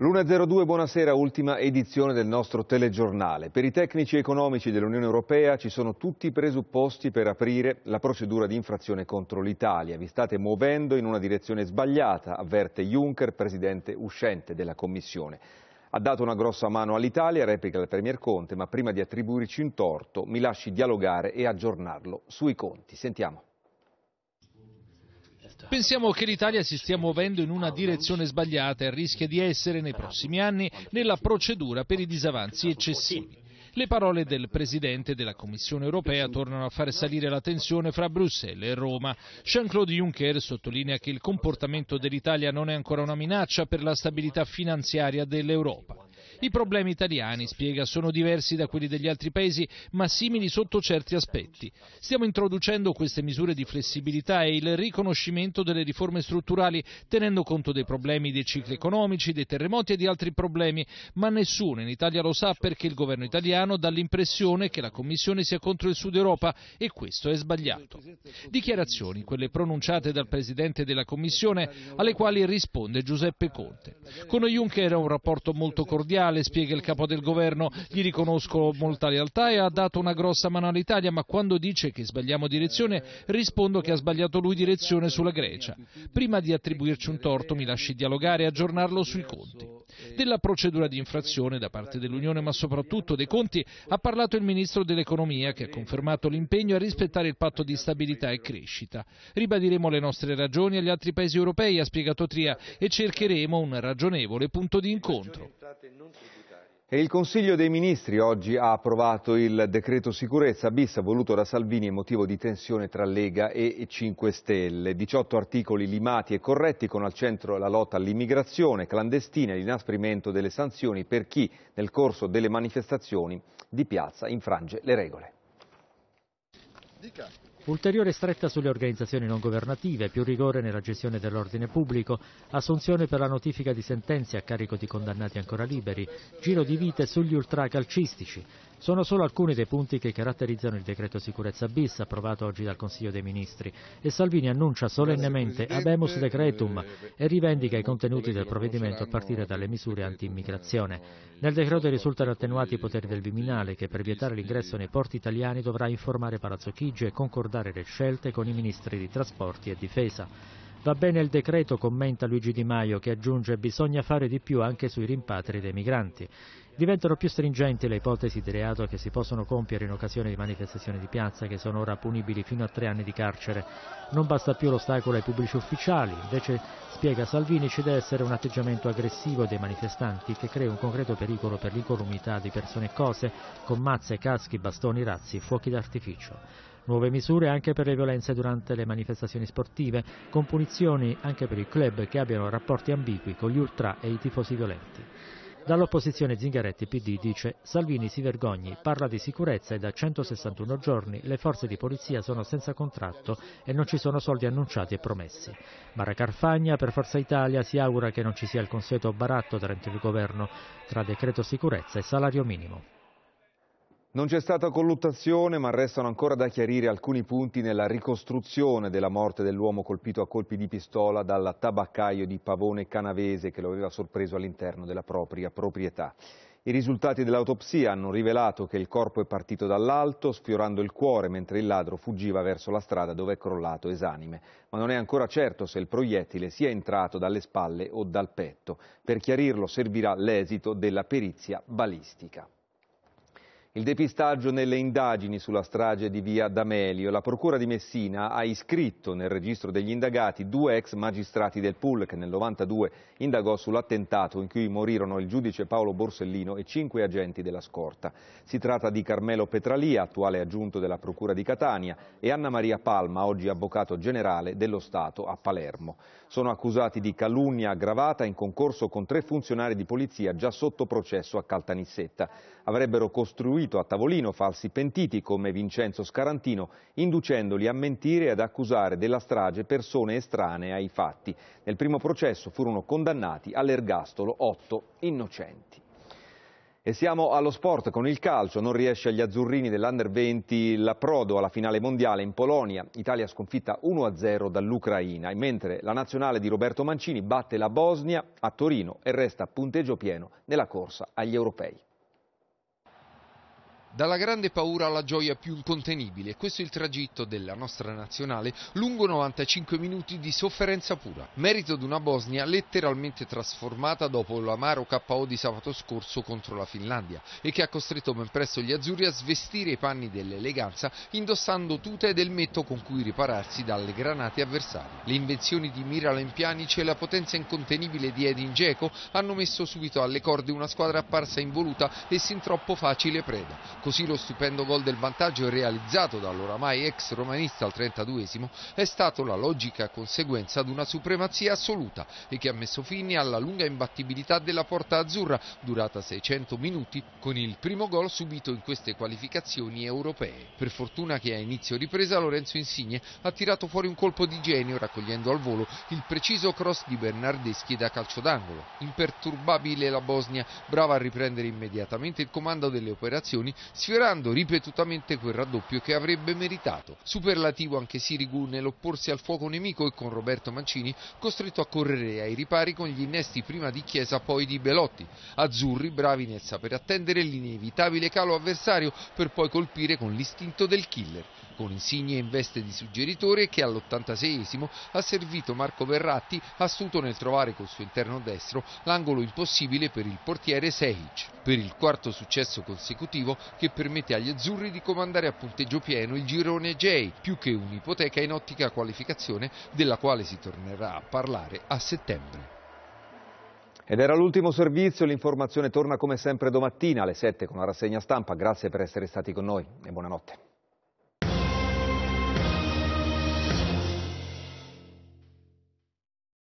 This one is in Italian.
L'1.02, buonasera, ultima edizione del nostro telegiornale. Per i tecnici economici dell'Unione Europea ci sono tutti i presupposti per aprire la procedura di infrazione contro l'Italia. Vi state muovendo in una direzione sbagliata, avverte Juncker, presidente uscente della Commissione. Ha dato una grossa mano all'Italia, replica il Premier Conte, ma prima di attribuirci un torto mi lasci dialogare e aggiornarlo sui conti. Sentiamo. Pensiamo che l'Italia si stia muovendo in una direzione sbagliata e rischia di essere nei prossimi anni nella procedura per i disavanzi eccessivi. Le parole del Presidente della Commissione europea tornano a far salire la tensione fra Bruxelles e Roma. Jean-Claude Juncker sottolinea che il comportamento dell'Italia non è ancora una minaccia per la stabilità finanziaria dell'Europa. I problemi italiani, spiega, sono diversi da quelli degli altri paesi, ma simili sotto certi aspetti. Stiamo introducendo queste misure di flessibilità e il riconoscimento delle riforme strutturali, tenendo conto dei problemi dei cicli economici, dei terremoti e di altri problemi, ma nessuno in Italia lo sa perché il governo italiano dà l'impressione che la Commissione sia contro il Sud Europa e questo è sbagliato. Dichiarazioni, quelle pronunciate dal Presidente della Commissione, alle quali risponde Giuseppe Conte. Con Juncker è un rapporto molto cordiale, mondiale, spiega il capo del governo. Gli riconosco molta lealtà e ha dato una grossa mano all'Italia, ma quando dice che sbagliamo direzione, rispondo che ha sbagliato lui direzione sulla Grecia. Prima di attribuirci un torto, mi lasci dialogare e aggiornarlo sui conti. Della procedura di infrazione da parte dell'Unione, ma soprattutto dei conti, ha parlato il Ministro dell'Economia, che ha confermato l'impegno a rispettare il patto di stabilità e crescita. Ribadiremo le nostre ragioni agli altri paesi europei, ha spiegato Tria, e cercheremo un ragionevole punto di incontro. E il Consiglio dei Ministri oggi ha approvato il decreto sicurezza bis voluto da Salvini in motivo di tensione tra Lega e 5 Stelle. 18 articoli limati e corretti con al centro la lotta all'immigrazione clandestina e l'inasprimento delle sanzioni per chi nel corso delle manifestazioni di piazza infrange le regole. Ulteriore stretta sulle organizzazioni non governative, più rigore nella gestione dell'ordine pubblico, assunzione per la notifica di sentenze a carico di condannati ancora liberi, giro di vite sugli ultracalcistici, sono solo alcuni dei punti che caratterizzano il decreto sicurezza bis approvato oggi dal Consiglio dei Ministri e Salvini annuncia solennemente Abemus eh, decretum eh, e rivendica i eh, contenuti del provvedimento a partire dalle misure anti-immigrazione. Nel decreto risultano attenuati i poteri del Viminale che per vietare l'ingresso nei porti italiani dovrà informare Palazzo Chigi e concordare le scelte con i ministri di trasporti e difesa. Va bene il decreto, commenta Luigi Di Maio, che aggiunge bisogna fare di più anche sui rimpatri dei migranti. Diventano più stringenti le ipotesi di reato che si possono compiere in occasione di manifestazioni di piazza che sono ora punibili fino a tre anni di carcere. Non basta più l'ostacolo ai pubblici ufficiali, invece, spiega Salvini, ci deve essere un atteggiamento aggressivo dei manifestanti che crea un concreto pericolo per l'incolumità di persone e cose, con mazze, caschi, bastoni, razzi, fuochi d'artificio. Nuove misure anche per le violenze durante le manifestazioni sportive, con punizioni anche per i club che abbiano rapporti ambigui con gli ultra e i tifosi violenti. Dall'opposizione Zingaretti PD dice Salvini si vergogni, parla di sicurezza e da 161 giorni le forze di polizia sono senza contratto e non ci sono soldi annunciati e promessi. Mara Carfagna per Forza Italia si augura che non ci sia il consueto baratto dentro il governo tra decreto sicurezza e salario minimo. Non c'è stata colluttazione, ma restano ancora da chiarire alcuni punti nella ricostruzione della morte dell'uomo colpito a colpi di pistola dal tabaccaio di Pavone Canavese che lo aveva sorpreso all'interno della propria proprietà. I risultati dell'autopsia hanno rivelato che il corpo è partito dall'alto, sfiorando il cuore mentre il ladro fuggiva verso la strada dove è crollato esanime, ma non è ancora certo se il proiettile sia entrato dalle spalle o dal petto. Per chiarirlo servirà l'esito della perizia balistica. Il depistaggio nelle indagini sulla strage di via D'Amelio. La Procura di Messina ha iscritto nel registro degli indagati due ex magistrati del PUL che nel 92 indagò sull'attentato in cui morirono il giudice Paolo Borsellino e cinque agenti della scorta. Si tratta di Carmelo Petralia, attuale aggiunto della Procura di Catania, e Anna Maria Palma, oggi avvocato generale dello Stato a Palermo. Sono accusati di calunnia aggravata in concorso con tre funzionari di polizia già sotto processo a Caltanissetta. Avrebbero costruito distribuito a tavolino falsi pentiti come Vincenzo Scarantino, inducendoli a mentire e ad accusare della strage persone estranee ai fatti. Nel primo processo furono condannati all'ergastolo otto innocenti. E siamo allo sport con il calcio, non riesce agli azzurrini dell'Under 20 l'approdo alla finale mondiale in Polonia, Italia sconfitta 1-0 dall'Ucraina, mentre la nazionale di Roberto Mancini batte la Bosnia a Torino e resta a punteggio pieno nella corsa agli europei. Dalla grande paura alla gioia più incontenibile, questo è il tragitto della nostra nazionale lungo 95 minuti di sofferenza pura, merito di una Bosnia letteralmente trasformata dopo l'amaro KO di sabato scorso contro la Finlandia e che ha costretto ben presto gli azzurri a svestire i panni dell'eleganza indossando tute ed elmetto con cui ripararsi dalle granate avversarie. Le invenzioni di Miralem Pjanic e la potenza incontenibile di Edin Dzeko hanno messo subito alle corde una squadra apparsa involuta e sin troppo facile preda Così lo stupendo gol del vantaggio realizzato dall'oramai ex romanista al 32esimo è stato la logica conseguenza di una supremazia assoluta e che ha messo fine alla lunga imbattibilità della porta azzurra durata 600 minuti con il primo gol subito in queste qualificazioni europee. Per fortuna che a inizio ripresa Lorenzo Insigne ha tirato fuori un colpo di genio raccogliendo al volo il preciso cross di Bernardeschi da calcio d'angolo. Imperturbabile la Bosnia, brava a riprendere immediatamente il comando delle operazioni sfiorando ripetutamente quel raddoppio che avrebbe meritato. Superlativo anche Sirigu nell'opporsi al fuoco nemico e con Roberto Mancini costretto a correre ai ripari con gli innesti prima di Chiesa poi di Belotti. Azzurri bravi nel saper attendere l'inevitabile calo avversario per poi colpire con l'istinto del killer con Insigne in veste di suggeritore che all'86esimo ha servito Marco Verratti astuto nel trovare col suo interno destro l'angolo impossibile per il portiere Seic. per il quarto successo consecutivo che permette agli azzurri di comandare a punteggio pieno il girone J, più che un'ipoteca in ottica qualificazione della quale si tornerà a parlare a settembre. Ed era l'ultimo servizio, l'informazione torna come sempre domattina alle 7 con la rassegna stampa. Grazie per essere stati con noi e buonanotte.